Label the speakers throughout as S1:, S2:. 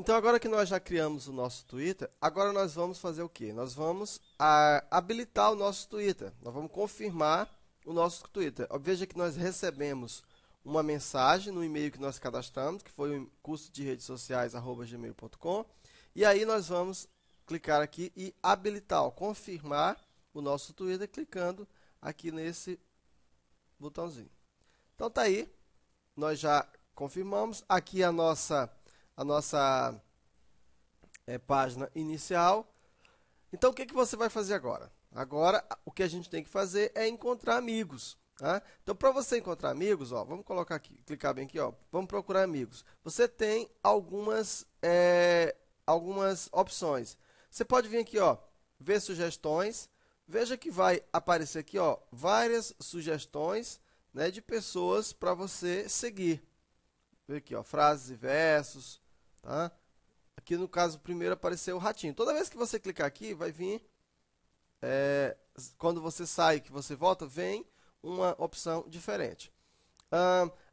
S1: Então, agora que nós já criamos o nosso Twitter, agora nós vamos fazer o quê? Nós vamos a, ah, habilitar o nosso Twitter. Nós vamos confirmar o nosso Twitter. Veja que nós recebemos uma mensagem no e-mail que nós cadastramos, que foi o curso de redes sociais gmail.com. E aí nós vamos clicar aqui e habilitar, ó, confirmar o nosso Twitter clicando aqui nesse botãozinho. Então tá aí, nós já confirmamos aqui a nossa a nossa é, página inicial. Então, o que, que você vai fazer agora? Agora, o que a gente tem que fazer é encontrar amigos. Tá? Então, para você encontrar amigos, ó, vamos colocar aqui, clicar bem aqui, ó, vamos procurar amigos. Você tem algumas, é, algumas opções. Você pode vir aqui, ó, ver sugestões. Veja que vai aparecer aqui ó, várias sugestões né, de pessoas para você seguir. Vê aqui, ó, frases e versos, Tá? Aqui no caso primeiro apareceu o ratinho. Toda vez que você clicar aqui, vai vir. É, quando você sai que você volta, vem uma opção diferente.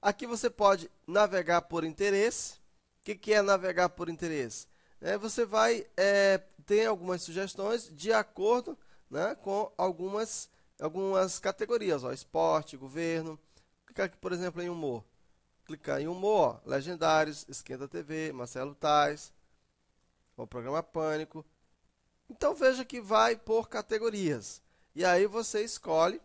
S1: aqui você pode navegar por interesse. O que, que é navegar por interesse? É, você vai é, ter algumas sugestões de acordo né, com algumas, algumas categorias. Ó, esporte, governo. Clicar aqui, por exemplo, em humor clicar em humor, legendários, esquenta TV, Marcelo Tais, o programa Pânico. Então veja que vai por categorias. E aí você escolhe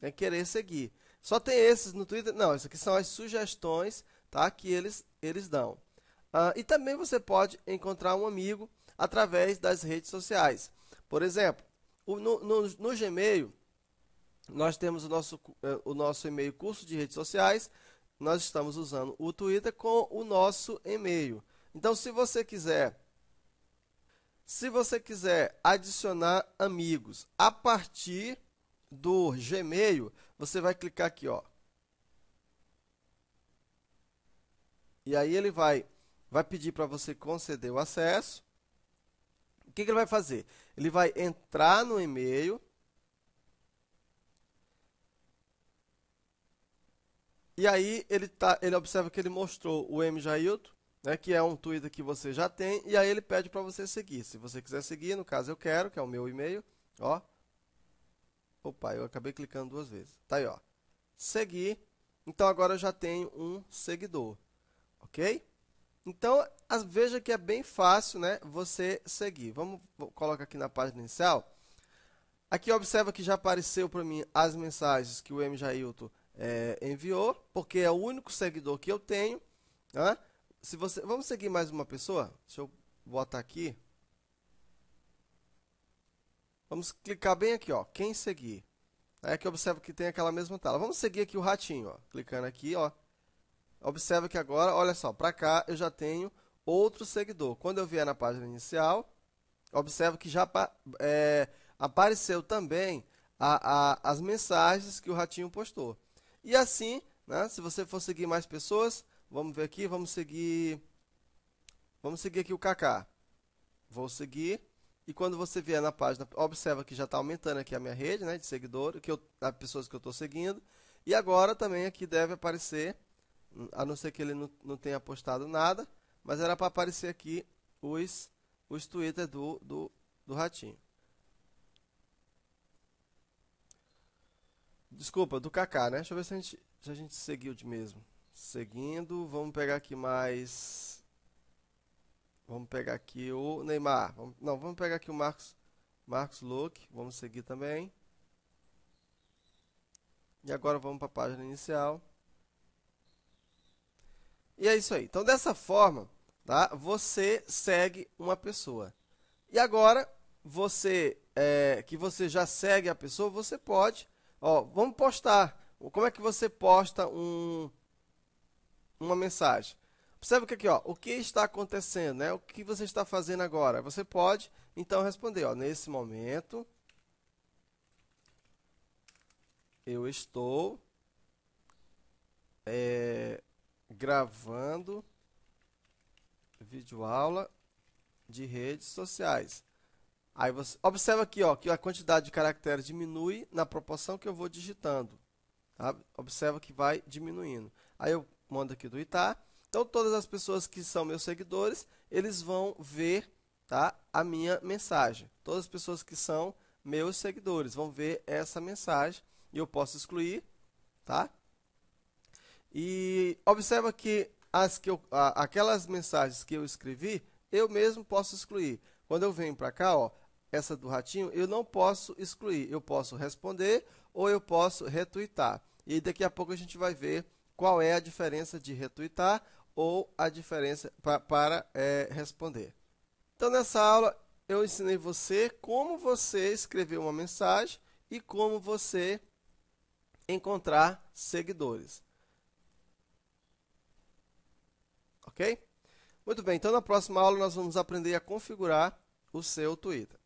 S1: né, querer seguir. Só tem esses no Twitter? Não, isso aqui são as sugestões tá, que eles, eles dão. Ah, e também você pode encontrar um amigo através das redes sociais. Por exemplo, no, no, no Gmail, nós temos o nosso, eh, o nosso e-mail curso de redes sociais nós estamos usando o Twitter com o nosso e-mail. Então, se você quiser, se você quiser adicionar amigos a partir do Gmail, você vai clicar aqui, ó. E aí ele vai vai pedir para você conceder o acesso. O que, que ele vai fazer? Ele vai entrar no e-mail E aí ele, tá, ele observa que ele mostrou o M Jailton, né, que é um Twitter que você já tem, e aí ele pede para você seguir. Se você quiser seguir, no caso eu quero, que é o meu e-mail, ó. Opa, eu acabei clicando duas vezes. Tá aí, ó. Seguir. Então agora eu já tenho um seguidor. OK? Então, veja que é bem fácil, né, você seguir. Vamos colocar aqui na página inicial. Aqui observa que já apareceu para mim as mensagens que o M Jailton é, enviou, porque é o único seguidor que eu tenho. Né? Se você, vamos seguir mais uma pessoa? Deixa eu botar aqui. Vamos clicar bem aqui, ó. Quem seguir? Aí é que observa que tem aquela mesma tela. Vamos seguir aqui o ratinho, ó. Clicando aqui, ó. Observa que agora, olha só, para cá eu já tenho outro seguidor. Quando eu vier na página inicial, observa que já é, apareceu também a, a, as mensagens que o ratinho postou. E assim, né, se você for seguir mais pessoas, vamos ver aqui, vamos seguir vamos seguir aqui o Kaká. Vou seguir e quando você vier na página, observa que já está aumentando aqui a minha rede né, de seguidores, que eu, as pessoas que eu estou seguindo. E agora também aqui deve aparecer, a não ser que ele não, não tenha postado nada, mas era para aparecer aqui os, os Twitter do, do, do Ratinho. Desculpa, do Kaká, né? Deixa eu ver se a gente, se a gente seguiu de mesmo. Seguindo, vamos pegar aqui mais. Vamos pegar aqui o Neymar. Vamos, não, vamos pegar aqui o Marcos, Marcos Luke. Vamos seguir também. E agora vamos para a página inicial. E é isso aí. Então, dessa forma, tá? você segue uma pessoa. E agora, você é, que você já segue a pessoa, você pode Ó, vamos postar. Como é que você posta um, uma mensagem? Observe que aqui, ó, o que está acontecendo, né? O que você está fazendo agora? Você pode, então, responder, ó, nesse momento, eu estou é, gravando videoaula de redes sociais. Aí você observa aqui ó, que a quantidade de caracteres diminui na proporção que eu vou digitando. Tá? Observa que vai diminuindo. Aí eu mando aqui do Itá. Então todas as pessoas que são meus seguidores, eles vão ver tá, a minha mensagem. Todas as pessoas que são meus seguidores vão ver essa mensagem e eu posso excluir, tá? E observa que as que eu, aquelas mensagens que eu escrevi, eu mesmo posso excluir. Quando eu venho para cá, ó, essa do ratinho, eu não posso excluir. Eu posso responder ou eu posso retuitar. E daqui a pouco a gente vai ver qual é a diferença de retuitar ou a diferença pra, para é, responder. Então, nessa aula, eu ensinei você como você escrever uma mensagem e como você encontrar seguidores. Ok? Muito bem, então na próxima aula nós vamos aprender a configurar o seu Twitter.